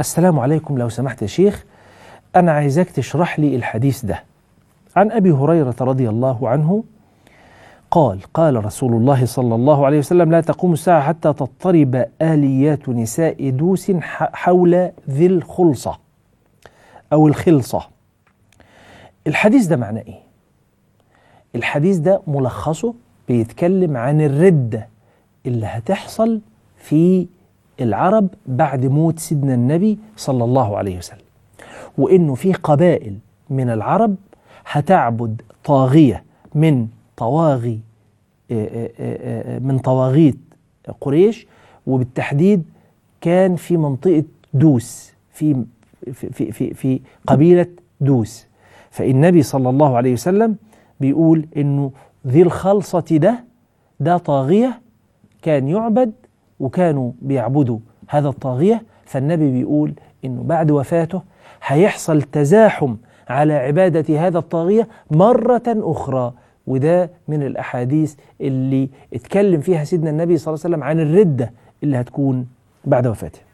السلام عليكم لو سمحت يا شيخ أنا عايزك تشرح لي الحديث ده عن أبي هريرة رضي الله عنه قال قال رسول الله صلى الله عليه وسلم لا تقوم الساعة حتى تضطرب آليات نساء دوس حول ذي الخلصة أو الخلصة الحديث ده معناه إيه؟ الحديث ده ملخصه بيتكلم عن الردة اللي هتحصل في العرب بعد موت سيدنا النبي صلى الله عليه وسلم وانه في قبائل من العرب هتعبد طاغيه من طواغي آه، آه، آه، من طواغيت قريش وبالتحديد كان في منطقه دوس في في في في قبيله دوس فالنبي صلى الله عليه وسلم بيقول انه ذي الخلصه ده ده طاغيه كان يعبد وكانوا بيعبدوا هذا الطاغية فالنبي بيقول إنه بعد وفاته هيحصل تزاحم على عبادة هذا الطاغية مرة أخرى وده من الأحاديث اللي اتكلم فيها سيدنا النبي صلى الله عليه وسلم عن الردة اللي هتكون بعد وفاته